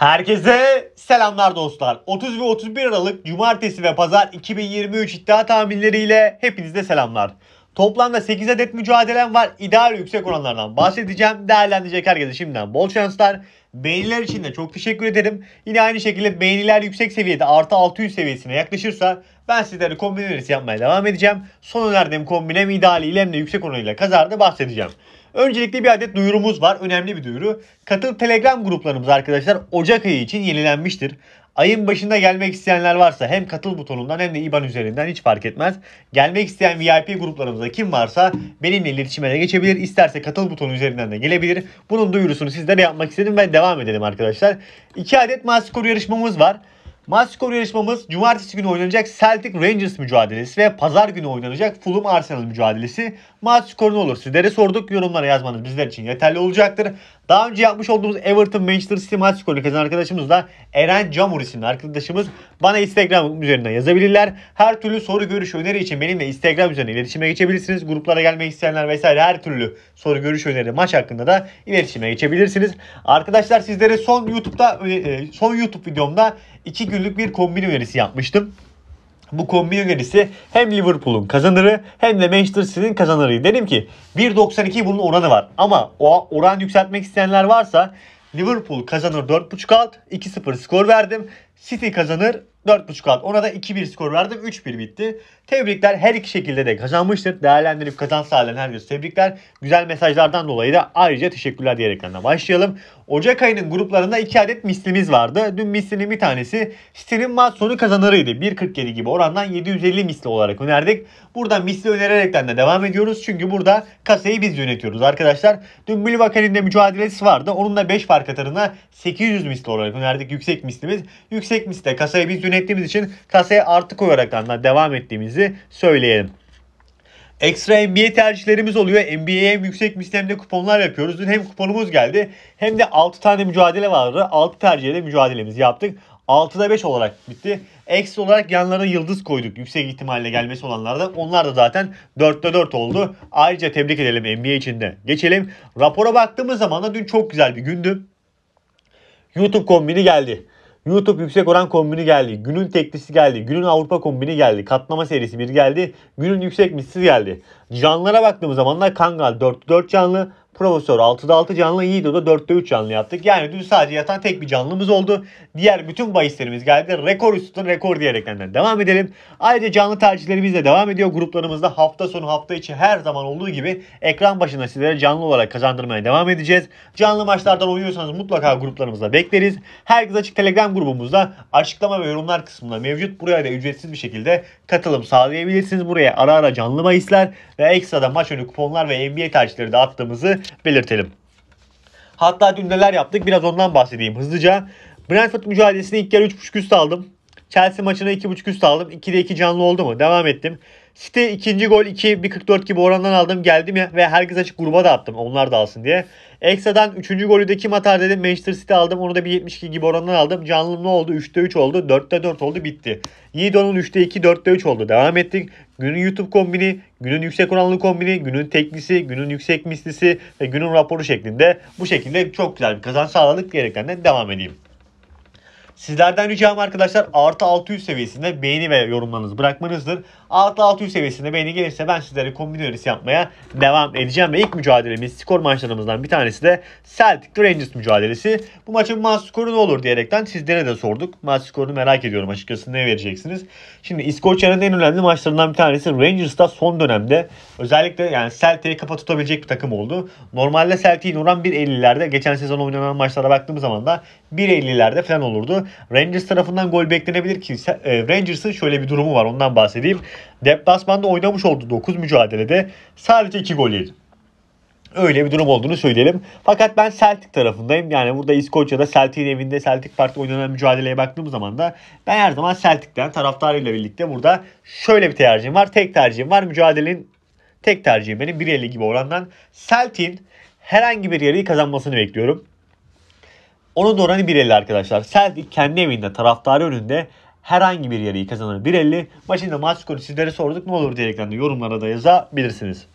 Herkese selamlar dostlar. 30 ve 31 Aralık Cumartesi ve Pazar 2023 iddia tahminleriyle hepinize selamlar. Toplamda 8 adet mücadelem var. İdeal yüksek oranlardan bahsedeceğim. Değerlendirecek herkese şimdiden bol şanslar. Beğeniler için de çok teşekkür ederim. Yine aynı şekilde beğeniler yüksek seviyede artı 600 seviyesine yaklaşırsa ben sizlere kombin yapmaya devam edeceğim. Son önerdiğim kombinem idealiyle hem de yüksek oranıyla kazardı bahsedeceğim. Öncelikle bir adet duyurumuz var. Önemli bir duyuru. Katıl Telegram gruplarımız arkadaşlar Ocak ayı için yenilenmiştir. Ayın başında gelmek isteyenler varsa hem katıl butonundan hem de IBAN üzerinden hiç fark etmez. Gelmek isteyen VIP gruplarımızda kim varsa benimle iletişime geçebilir. İsterse katıl butonu üzerinden de gelebilir. Bunun duyurusunu sizlere yapmak istedim ve devam edelim arkadaşlar. İki adet master yarışmamız var. Maç skoru yarışmamız cumartesi günü oynanacak Celtic Rangers mücadelesi ve pazar günü oynanacak Fulham Arsenal mücadelesi. Maç skoru ne olur sizlere sorduk. Yorumlara yazmanız bizler için yeterli olacaktır. Daha önce yapmış olduğumuz Everton Manchester City maç skorunu kazanan arkadaşımızla Eren Camur isimli arkadaşımız bana Instagram üzerinden yazabilirler. Her türlü soru görüş öneri için benimle Instagram üzerinden iletişime geçebilirsiniz. Gruplara gelmek isteyenler vesaire her türlü soru görüş öneri maç hakkında da iletişime geçebilirsiniz. Arkadaşlar sizlere son YouTube'da e, e, son YouTube videomda 2 günlük bir kombin önerisi yapmıştım. Bu kombin önerisi hem Liverpool'un kazanırı hem de Manchester City'nin kazanırı. Dedim ki 1.92 bunun oranı var. Ama o oran yükseltmek isteyenler varsa Liverpool kazanır 4.5 alt 2-0 skor verdim. City kazanır. 4.5 alt. Ona da 2-1 skor verdim. 3-1 bitti. Tebrikler. Her iki şekilde de kazanmıştır. Değerlendirip kazanç sağlayan herkese tebrikler. Güzel mesajlardan dolayı da ayrıca teşekkürler diyerekten de başlayalım. Ocak ayının gruplarında 2 adet mislimiz vardı. Dün mislinin bir tanesi City'nin maç sonu kazanırıydı. 1.47 gibi orandan 750 misli olarak önerdik. Buradan misli önererekten de devam ediyoruz. Çünkü burada kasayı biz yönetiyoruz arkadaşlar. Dün Milwaukee'nin de mücadelesi vardı. Onun da 5 fark atarına 800 misli olarak önerdik yüksek mislimiz. Yüksek yüksek misle kasayı biz yönettiğimiz için kasaya artık koyaraktan da devam ettiğimizi söyleyelim. Ekstra NBA tercihlerimiz oluyor. NBA'ye hem yüksek mislemde kuponlar yapıyoruz. Dün hem kuponumuz geldi hem de 6 tane mücadele vardı. 6 tercihle mücadelemizi yaptık. 6'da 5 olarak bitti. Eksi olarak yanlarına yıldız koyduk yüksek ihtimalle gelmesi olanlarda. Onlar da zaten 4'te 4 oldu. Ayrıca tebrik edelim NBA için de. Geçelim. Rapora baktığımız zaman da dün çok güzel bir gündü. YouTube kombini geldi. YouTube yüksek oran kombini geldi. Günün teknisi geldi. Günün Avrupa kombini geldi. Katlama serisi bir geldi. Günün yüksek misli geldi. canlılara baktığımız zaman da Kangal 4-4 canlı. Profesör 6'da 6 canlı, Yiğido da 4'te 3 canlı yaptık. Yani dün sadece yatan tek bir canlımız oldu. Diğer bütün bahislerimiz geldi. Rekor üstün rekor diyerekten devam edelim. Ayrıca canlı tercihlerimiz de devam ediyor. Gruplarımızda hafta sonu hafta içi her zaman olduğu gibi ekran başında sizlere canlı olarak kazandırmaya devam edeceğiz. Canlı maçlardan oynuyorsanız mutlaka gruplarımızda bekleriz. Herkes açık telegram grubumuzda açıklama ve yorumlar kısmında mevcut. Buraya da ücretsiz bir şekilde katılım sağlayabilirsiniz. Buraya ara ara canlı bahisler ve ekstra da maç önü kuponlar ve NBA tercihleri de attığımızı belirtelim. Hatta dün neler yaptık biraz ondan bahsedeyim hızlıca. Brentford mücadelesini ilk yarı 3.5 üst aldım. Chelsea maçına 2.5 üst aldım. 2'de 2 canlı oldu mu? Devam ettim. City ikinci gol 2 44 gibi orandan aldım. Geldi mi? Ve herkes açık gruba da attım. Onlar da alsın diye. Ekstradan 3. golü de kim atar dedim. Manchester City aldım. Onu da bir 72 gibi orandan aldım. Canlım ne oldu? 3'te 3 oldu. 4'te 4 oldu. Bitti. Yiğido'nun 3'te 2, 4'te 3 oldu. Devam ettik. Günün YouTube kombini, günün yüksek oranlı kombini, günün teknisi, günün yüksek mislisi ve günün raporu şeklinde bu şekilde çok güzel bir kazanç sağladık diyerekten de devam edeyim. Sizlerden ricam arkadaşlar artı 600 seviyesinde beğeni ve yorumlarınızı bırakmanızdır. Artı 600 seviyesinde beğeni gelirse ben sizlere kombinörisi yapmaya devam edeceğim. Ve ilk mücadelemiz skor maçlarımızdan bir tanesi de Celtic Rangers mücadelesi. Bu maçın maç skoru ne olur diyerekten sizlere de sorduk. Maç skorunu merak ediyorum açıkçası ne vereceksiniz. Şimdi İskoçya'nın en önemli maçlarından bir tanesi Rangers'ta son dönemde özellikle yani Celtic'i kafa tutabilecek bir takım oldu. Normalde Celtic'in oran 1.50'lerde geçen sezon oynanan maçlara baktığımız zaman da 1.50'lerde falan olurdu. Rangers tarafından gol beklenebilir ki e, Rangers'ın şöyle bir durumu var ondan bahsedeyim. Deplasmanda oynamış oldu, 9 mücadelede sadece 2 gol yedi. Öyle bir durum olduğunu söyleyelim. Fakat ben Celtic tarafındayım. Yani burada İskoçya'da Celtic'in evinde Celtic Park'ta oynanan mücadeleye baktığım zaman da ben her zaman Celtic'ten taraftarıyla birlikte burada şöyle bir tercihim var. Tek tercihim var. Mücadelenin tek tercihim benim 1.50 gibi orandan Celtic'in herhangi bir yeri kazanmasını bekliyorum. Onun da oranı 1.50 arkadaşlar. Celtic kendi evinde taraftarı önünde herhangi bir yarıyı kazanır 1.50. Maçında maç skoru sizlere sorduk ne olur diyerekten de yorumlara da yazabilirsiniz.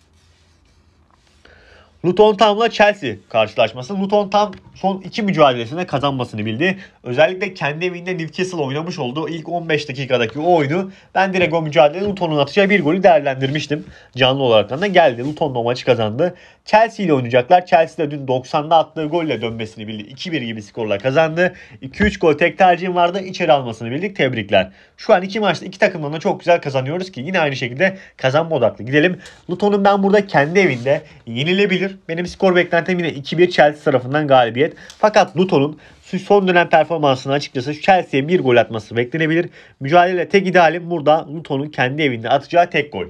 Luton Town'la Chelsea karşılaşması. Luton Town son iki mücadelesinde kazanmasını bildi. Özellikle kendi evinde Newcastle oynamış olduğu ilk 15 dakikadaki o oyunu ben direkt o mücadelede Luton'un atacağı bir golü değerlendirmiştim. Canlı olarak da geldi. Luton da maçı kazandı. Chelsea ile oynayacaklar. Chelsea de dün 90'da attığı golle dönmesini bildi. 2-1 gibi skorla kazandı. 2-3 gol tek tercihim vardı. İçeri almasını bildik. Tebrikler. Şu an iki maçta iki takımdan da çok güzel kazanıyoruz ki yine aynı şekilde kazanma odaklı gidelim. Luton'un ben burada kendi evinde yenilebilir benim skor beklentim yine 2-1 Chelsea tarafından galibiyet. Fakat Luton'un son dönem performansını açıkçası Chelsea'ye bir gol atması beklenebilir. Mücadele tek idealim burada Luton'un kendi evinde atacağı tek gol.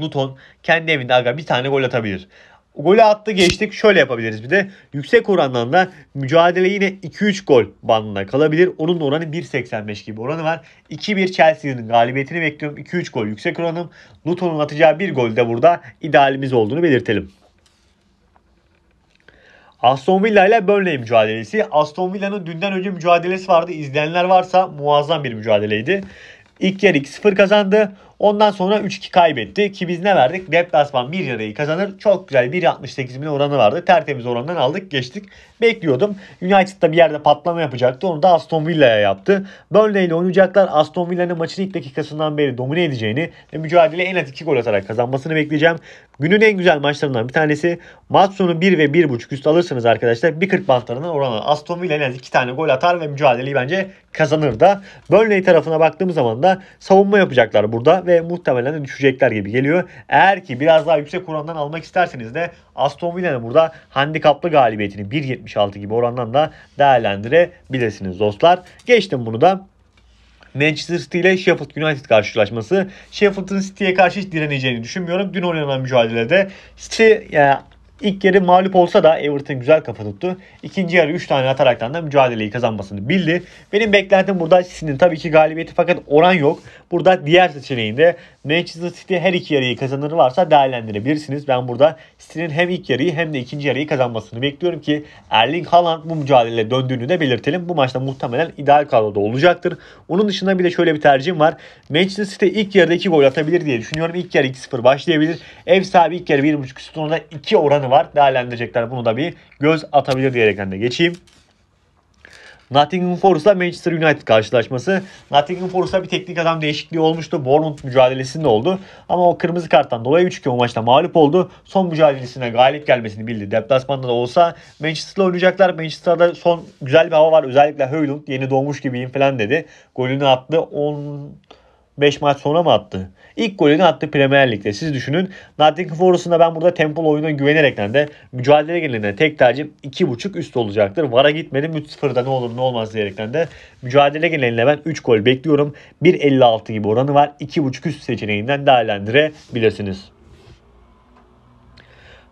Luton kendi evinde aga bir tane gol atabilir. Golü attı geçtik şöyle yapabiliriz bir de. Yüksek orandan da mücadele yine 2-3 gol bandına kalabilir. Onun da oranı 1.85 gibi oranı var. 2-1 Chelsea'nin galibiyetini bekliyorum. 2-3 gol yüksek oranım. Luton'un atacağı bir gol de burada idealimiz olduğunu belirtelim. Aston Villa ile Burnley mücadelesi. Aston Villa'nın dünden önce mücadelesi vardı. İzleyenler varsa muazzam bir mücadeleydi. İlk yarı 2-0 kazandı. Ondan sonra 3-2 kaybetti. Ki biz ne verdik? Deplasman 1 yarayı kazanır. Çok güzel 1.68 bin oranı vardı. Tertemiz orandan aldık geçtik. Bekliyordum. United'da bir yerde patlama yapacaktı. Onu da Aston Villa'ya yaptı. Burnley ile oynayacaklar. Aston Villa'nın maçın ilk dakikasından beri domine edeceğini ve mücadele en az 2 gol atarak kazanmasını bekleyeceğim. Günün en güzel maçlarından bir tanesi. Maç sonu 1 ve 1.5 üst alırsanız arkadaşlar 1.40 bantlarından oranı. Aston Villa en az 2 tane gol atar ve mücadeleyi bence kazanır da. Burnley tarafına baktığımız zaman da savunma yapacaklar burada ve muhtemelen de düşecekler gibi geliyor. Eğer ki biraz daha yüksek orandan almak isterseniz de Aston Villa'nın burada handikaplı galibiyetini 1.76 gibi orandan da değerlendirebilirsiniz dostlar. Geçtim bunu da. Manchester City ile Sheffield United karşılaşması. Sheffield'ın City'ye karşı hiç direneceğini düşünmüyorum. Dün oynanan mücadelede City yani İlk yarı mağlup olsa da Everton güzel kafa tuttu. İkinci yarı 3 tane ataraktan da mücadeleyi kazanmasını bildi. Benim beklentim burada City'nin tabii ki galibiyeti fakat oran yok. Burada diğer seçeneğinde Manchester City her iki yarıyı kazanır varsa değerlendirebilirsiniz. Ben burada City'nin hem ilk yarıyı hem de ikinci yarıyı kazanmasını bekliyorum ki Erling Haaland bu mücadele döndüğünü de belirtelim. Bu maçta muhtemelen ideal kadroda olacaktır. Onun dışında bir de şöyle bir tercihim var. Manchester City ilk yarıda 2 gol atabilir diye düşünüyorum. İlk yarı 2-0 başlayabilir. Ev sahibi ilk yarı 1.5 üstü 2 oran imkanı var. Değerlendirecekler bunu da bir göz atabilir diyerekten de geçeyim. Nottingham Forest'la Manchester United karşılaşması. Nottingham Forest'la bir teknik adam değişikliği olmuştu. Bournemouth mücadelesinde oldu. Ama o kırmızı karttan dolayı 3-2 o maçta mağlup oldu. Son mücadelesine galip gelmesini bildi. Deplasmanda da olsa Manchester'la oynayacaklar. Manchester'da son güzel bir hava var. Özellikle Höylund yeni doğmuş gibiyim falan dedi. Golünü attı. 10 5 maç sonra mı attı? İlk golünü attı Premier Lig'de. Siz düşünün. Nottingham Forest'ında ben burada tempolu oyuna güvenerekten de mücadele gelene tek tercihim 2.5 üst olacaktır. Vara gitmedim 3-0'da ne olur ne olmaz diyerekten de mücadele gelinine ben 3 gol bekliyorum. 1.56 gibi oranı var. 2.5 üst seçeneğinden değerlendirebilirsiniz.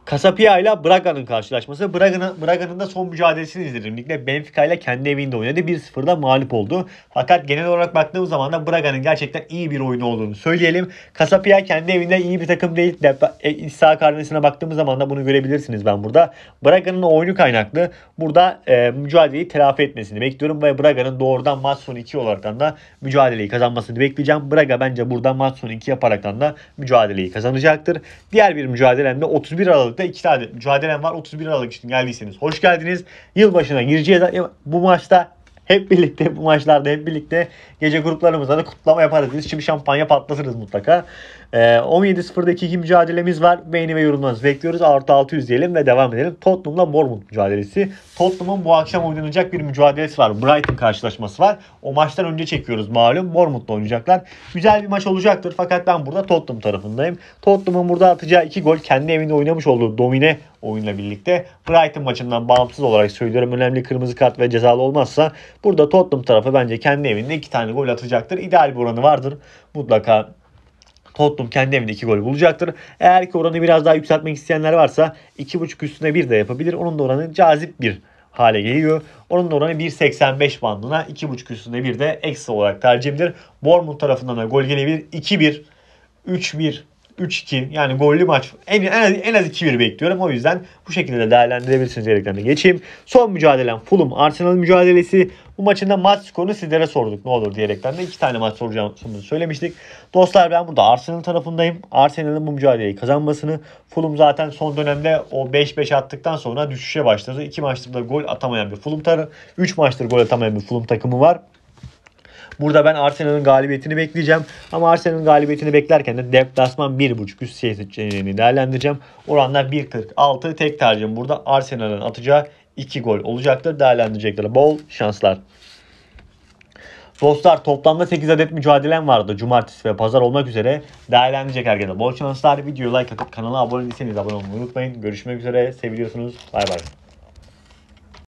Casapia ile Braga'nın karşılaşması. Braga'nın Braga'nın da son mücadelesini izledim. Ligde Benfica ile kendi evinde oynadı. 1-0'da mağlup oldu. Fakat genel olarak baktığımız zaman da Braga'nın gerçekten iyi bir oyunu olduğunu söyleyelim. Casapia kendi evinde iyi bir takım değil. Dep e, İsa karnesine baktığımız zaman da bunu görebilirsiniz ben burada. Braga'nın oyunu kaynaklı. Burada e, mücadeleyi telafi etmesini bekliyorum ve Braga'nın doğrudan maç sonu 2 olaraktan da mücadeleyi kazanmasını bekleyeceğim. Braga bence buradan maç sonu 2 yaparak da mücadeleyi kazanacaktır. Diğer bir mücadelem de 31 Aralık Aralık'ta iki tane mücadelem var. 31 Aralık için geldiyseniz hoş geldiniz. Yılbaşına gireceğiz. Hani bu maçta hep birlikte bu maçlarda hep birlikte gece gruplarımızda da kutlama yaparız. Biz şimdi şampanya patlatırız mutlaka. E, 17.0'da ikili mücadelemiz var. Beğeni ve yorumlarınızı bekliyoruz. Artı 600 diyelim ve devam edelim. Tottenham'la Bournemouth mücadelesi. Tottenham'ın bu akşam oynanacak bir mücadelesi var. Brighton karşılaşması var. O maçtan önce çekiyoruz malum. Bournemouth'la oynayacaklar. Güzel bir maç olacaktır. Fakat ben burada Tottenham tarafındayım. Tottenham'ın burada atacağı iki gol kendi evinde oynamış olduğu domine oyunla birlikte. Brighton maçından bağımsız olarak söylüyorum. Önemli kırmızı kart ve cezalı olmazsa burada Tottenham tarafı bence kendi evinde iki tane gol atacaktır. İdeal bir oranı vardır. Mutlaka Tottenham kendi evinde 2 gol bulacaktır. Eğer ki oranı biraz daha yükseltmek isteyenler varsa 2.5 üstüne 1 de yapabilir. Onun da oranı cazip bir hale geliyor. Onun da oranı 1.85 bandına 2.5 üstüne bir de eksi olarak tercih edilir. Bournemouth tarafından da gol gelebilir. 2-1, 3-1, 3-2 yani gollü maç en, en az, en az 2-1 bekliyorum. O yüzden bu şekilde de değerlendirebilirsiniz diyerekten geçeyim. Son mücadelem Fulham Arsenal mücadelesi. Bu maçında maç skorunu sizlere sorduk ne olur diyerekten de iki tane maç soracağımızı söylemiştik. Dostlar ben burada Arsenal tarafındayım. Arsenal'ın bu mücadeleyi kazanmasını Fulham zaten son dönemde o 5-5 attıktan sonra düşüşe başladı. 2 maçtır da gol atamayan bir Fulham tarı 3 maçtır gol atamayan bir Fulham takımı var. Burada ben Arsenal'ın galibiyetini bekleyeceğim. Ama Arsenal'ın galibiyetini beklerken de deplasman 1.5 üst seçeneğini değerlendireceğim. Oranla 1.46 tek tercihim burada Arsenal'ın atacağı 2 gol olacaktır. Değerlendirecekler. Bol şanslar. Dostlar toplamda 8 adet mücadelem vardı. Cumartesi ve pazar olmak üzere değerlendirecek herkese. Bol şanslar. Videoyu like atıp kanala abone değilseniz abone olmayı unutmayın. Görüşmek üzere. seviyorsunuz Bay bay.